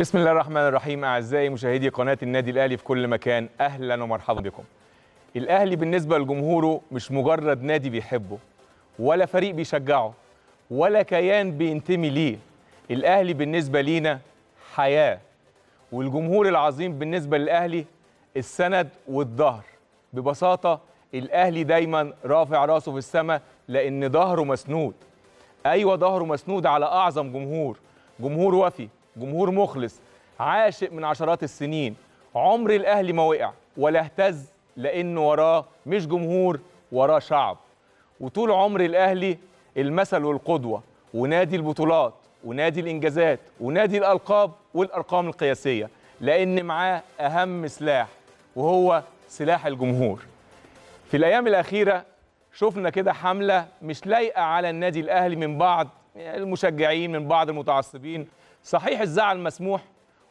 بسم الله الرحمن الرحيم اعزائي مشاهدي قناه النادي الاهلي في كل مكان اهلا ومرحبا بكم. الاهلي بالنسبه لجمهوره مش مجرد نادي بيحبه ولا فريق بيشجعه ولا كيان بينتمي ليه. الاهلي بالنسبه لينا حياه والجمهور العظيم بالنسبه للاهلي السند والظهر. ببساطه الاهلي دايما رافع راسه في السماء لان ظهره مسنود. ايوه ظهره مسنود على اعظم جمهور، جمهور وفي جمهور مخلص عاشق من عشرات السنين عمر الاهلي ما وقع ولا اهتز لان وراه مش جمهور وراه شعب وطول عمر الاهلي المثل والقدوه ونادي البطولات ونادي الانجازات ونادي الالقاب والارقام القياسيه لان معاه اهم سلاح وهو سلاح الجمهور في الايام الاخيره شفنا كده حمله مش لايقه على النادي الاهلي من بعض المشجعين من بعض المتعصبين صحيح الزعل مسموح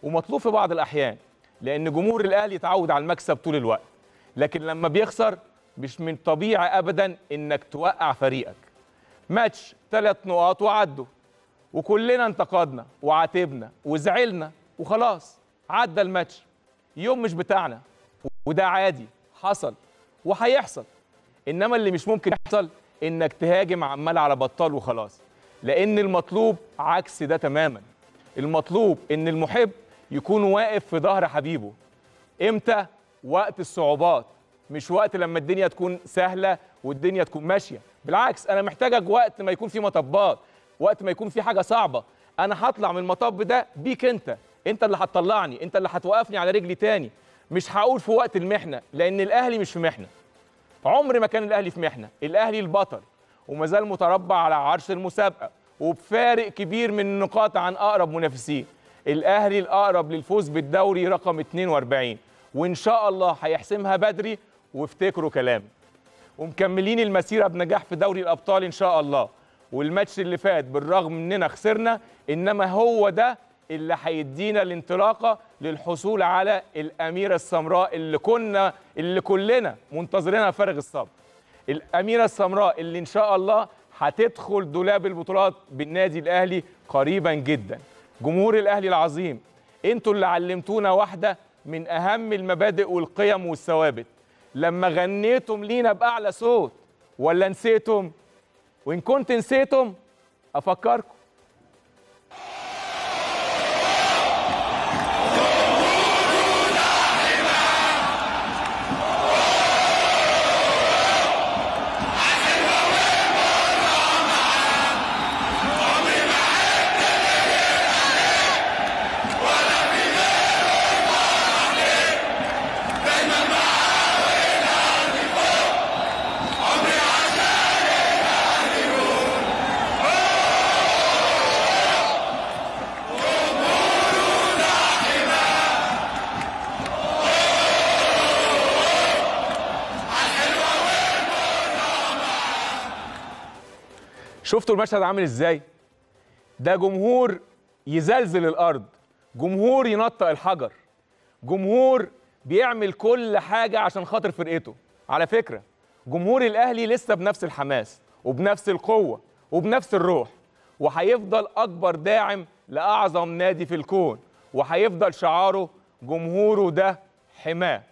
ومطلوب في بعض الأحيان لأن جمهور الأهلي يتعود على المكسب طول الوقت لكن لما بيخسر مش من طبيعي أبدا إنك توقع فريقك ماتش ثلاث نقاط وعدوا وكلنا انتقدنا وعاتبنا وزعلنا وخلاص عدى الماتش يوم مش بتاعنا وده عادي حصل وهيحصل انما اللي مش ممكن يحصل انك تهاجم عمال على بطال وخلاص لان المطلوب عكس ده تماما المطلوب ان المحب يكون واقف في ظهر حبيبه امتى وقت الصعوبات مش وقت لما الدنيا تكون سهله والدنيا تكون ماشيه بالعكس انا محتاجك وقت ما يكون في مطبات وقت ما يكون في حاجه صعبه انا هطلع من المطب ده بيك انت انت اللي هتطلعني انت اللي هتوقفني على رجلي تاني مش هقول في وقت المحنه لان الاهلي مش في محنه عمر ما كان الاهلي في محنه الاهلي البطل وما زال متربع على عرش المسابقه وبفارق كبير من النقاط عن اقرب منافسيه الاهلي الاقرب للفوز بالدوري رقم 42 وان شاء الله هيحسمها بدري وافتكروا كلامي ومكملين المسيره بنجاح في دوري الابطال ان شاء الله والماتش اللي فات بالرغم اننا خسرنا انما هو ده اللي هيدينا الانطلاقه للحصول على الاميره السمراء اللي كنا اللي كلنا منتظرينها فارغ الصبر الاميره السمراء اللي ان شاء الله هتدخل دولاب البطولات بالنادي الاهلي قريبا جدا جمهور الاهلي العظيم انتوا اللي علمتونا واحده من اهم المبادئ والقيم والثوابت لما غنيتم لينا باعلى صوت ولا نسيتم وان كنت نسيتم افكركم شفتوا المشهد عامل ازاي ده جمهور يزلزل الارض جمهور ينطق الحجر جمهور بيعمل كل حاجه عشان خاطر فرقته على فكره جمهور الاهلي لسه بنفس الحماس وبنفس القوه وبنفس الروح وهيفضل اكبر داعم لاعظم نادي في الكون وهيفضل شعاره جمهوره ده حماه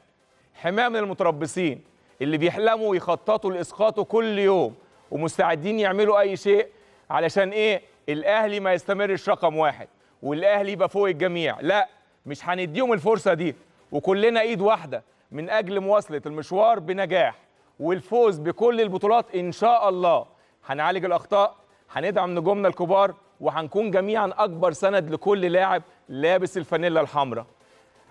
حماه من المتربصين اللي بيحلموا ويخططوا لاسقاطه كل يوم ومستعدين يعملوا اي شيء علشان ايه الاهلي ما يستمرش رقم واحد والاهلي يبقى فوق الجميع لا مش هنديهم الفرصه دي وكلنا ايد واحده من اجل مواصله المشوار بنجاح والفوز بكل البطولات ان شاء الله هنعالج الاخطاء هندعم نجومنا الكبار وهنكون جميعا اكبر سند لكل لاعب لابس الفانيلا الحمراء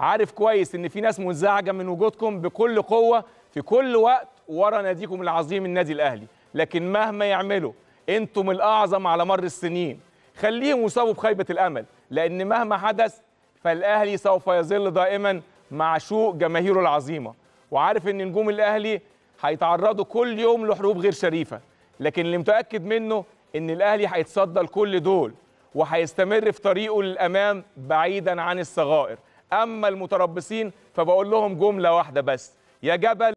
عارف كويس ان في ناس منزعجه من وجودكم بكل قوه في كل وقت ورا ناديكم العظيم النادي الاهلي لكن مهما يعملوا انتم الاعظم على مر السنين خليهم يصابوا بخيبه الامل لان مهما حدث فالاهلي سوف يظل دائما معشوق جماهيره العظيمه وعارف ان نجوم الاهلي هيتعرضوا كل يوم لحروب غير شريفه لكن اللي متاكد منه ان الاهلي هيتصدى لكل دول وهيستمر في طريقه للامام بعيدا عن الصغائر اما المتربصين فبقول لهم جمله واحده بس يا جبل